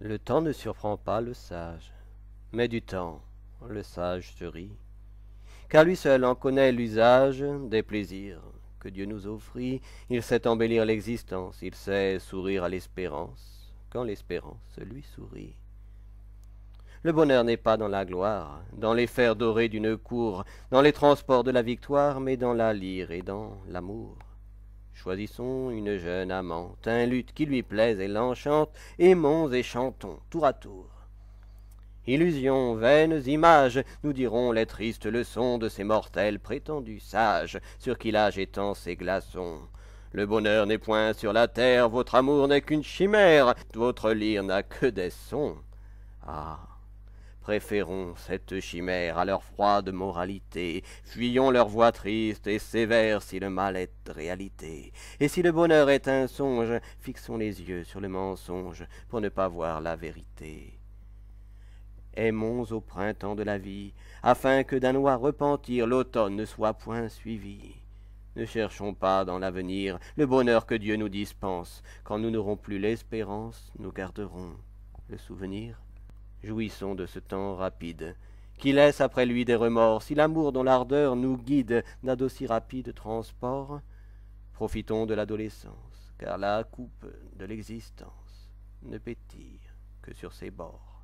Le temps ne surprend pas le sage, mais du temps le sage se rit, car lui seul en connaît l'usage des plaisirs que Dieu nous offrit. Il sait embellir l'existence, il sait sourire à l'espérance, quand l'espérance lui sourit. Le bonheur n'est pas dans la gloire, dans les fers dorés d'une cour, dans les transports de la victoire, mais dans la lyre et dans l'amour. Choisissons une jeune amante, un lutte qui lui plaise et l'enchante, aimons et chantons tour à tour. Illusions, vaines images, nous dirons les tristes leçons de ces mortels prétendus sages, sur qui l'âge étend ses glaçons. Le bonheur n'est point sur la terre, votre amour n'est qu'une chimère, votre lyre n'a que des sons. Ah Préférons cette chimère à leur froide moralité, fuyons leur voix triste et sévère si le mal est réalité. Et si le bonheur est un songe, fixons les yeux sur le mensonge pour ne pas voir la vérité. Aimons au printemps de la vie, afin que d'un noir repentir l'automne ne soit point suivi. Ne cherchons pas dans l'avenir le bonheur que Dieu nous dispense. Quand nous n'aurons plus l'espérance, nous garderons le souvenir. Jouissons de ce temps rapide, qui laisse après lui des remords, si l'amour dont l'ardeur nous guide n'a d'aussi rapide transport, profitons de l'adolescence, car la coupe de l'existence ne pétille que sur ses bords.